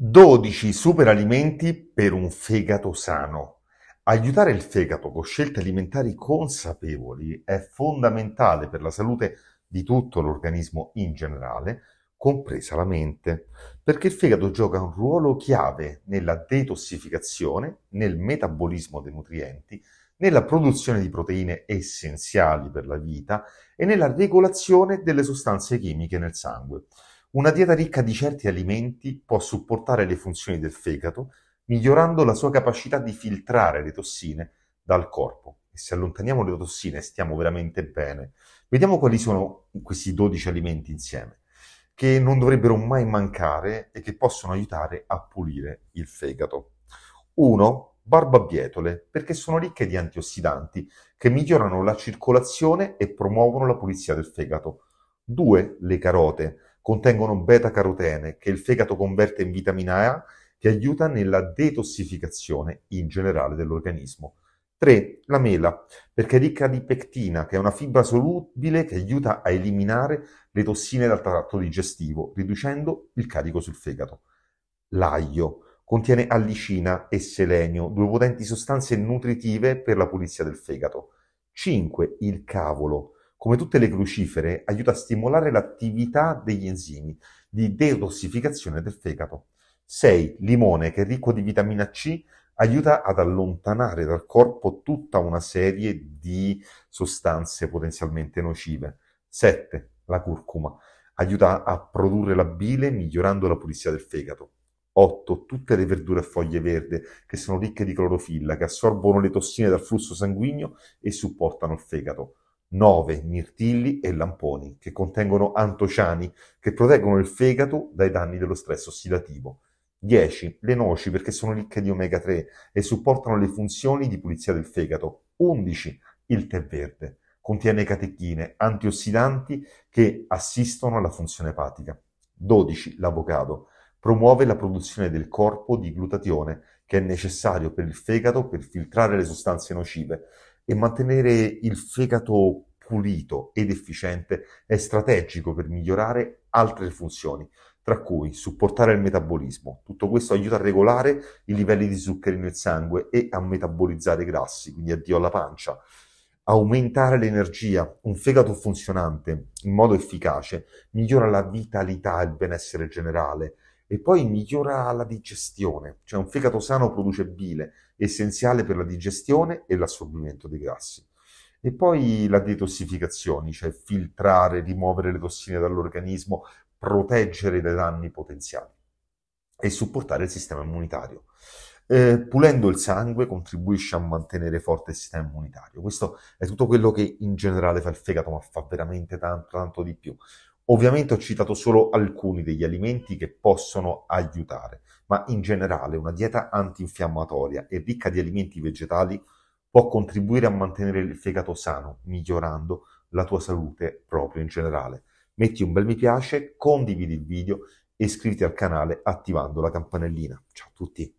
Dodici superalimenti per un fegato sano. Aiutare il fegato con scelte alimentari consapevoli è fondamentale per la salute di tutto l'organismo in generale, compresa la mente, perché il fegato gioca un ruolo chiave nella detossificazione, nel metabolismo dei nutrienti, nella produzione di proteine essenziali per la vita e nella regolazione delle sostanze chimiche nel sangue. Una dieta ricca di certi alimenti può supportare le funzioni del fegato, migliorando la sua capacità di filtrare le tossine dal corpo. E se allontaniamo le tossine stiamo veramente bene. Vediamo quali sono questi 12 alimenti insieme, che non dovrebbero mai mancare e che possono aiutare a pulire il fegato. 1. Barbabietole, perché sono ricche di antiossidanti che migliorano la circolazione e promuovono la pulizia del fegato. 2. Le carote, contengono beta-carotene che il fegato converte in vitamina A che aiuta nella detossificazione in generale dell'organismo. 3. La mela, perché è ricca di pectina, che è una fibra solubile che aiuta a eliminare le tossine dal tratto digestivo, riducendo il carico sul fegato. L'aglio contiene allicina e selenio, due potenti sostanze nutritive per la pulizia del fegato. 5. Il cavolo, come tutte le crucifere, aiuta a stimolare l'attività degli enzimi di detossificazione del fegato. 6. Limone, che è ricco di vitamina C, aiuta ad allontanare dal corpo tutta una serie di sostanze potenzialmente nocive. 7. La curcuma, aiuta a produrre la bile migliorando la pulizia del fegato. 8. Tutte le verdure a foglie verde che sono ricche di clorofilla, che assorbono le tossine dal flusso sanguigno e supportano il fegato. 9 mirtilli e lamponi, che contengono antociani che proteggono il fegato dai danni dello stress ossidativo. 10. Le noci perché sono ricche di omega 3 e supportano le funzioni di pulizia del fegato. 11. Il tè verde contiene catechine, antiossidanti che assistono alla funzione epatica. 12. L'avocado promuove la produzione del corpo di glutatione che è necessario per il fegato per filtrare le sostanze nocive e mantenere il fegato pulito ed efficiente è strategico per migliorare altre funzioni, tra cui supportare il metabolismo. Tutto questo aiuta a regolare i livelli di zuccheri nel sangue e a metabolizzare i grassi, quindi addio alla pancia. Aumentare l'energia, un fegato funzionante in modo efficace migliora la vitalità e il benessere generale, e poi migliora la digestione, cioè un fegato sano produce bile, essenziale per la digestione e l'assorbimento dei grassi. E poi la detossificazione, cioè filtrare, rimuovere le tossine dall'organismo, proteggere dai danni potenziali e supportare il sistema immunitario. Eh, pulendo il sangue contribuisce a mantenere forte il sistema immunitario. Questo è tutto quello che in generale fa il fegato, ma fa veramente tanto, tanto di più. Ovviamente ho citato solo alcuni degli alimenti che possono aiutare, ma in generale una dieta antinfiammatoria e ricca di alimenti vegetali può contribuire a mantenere il fegato sano, migliorando la tua salute proprio in generale. Metti un bel mi piace, condividi il video e iscriviti al canale attivando la campanellina. Ciao a tutti!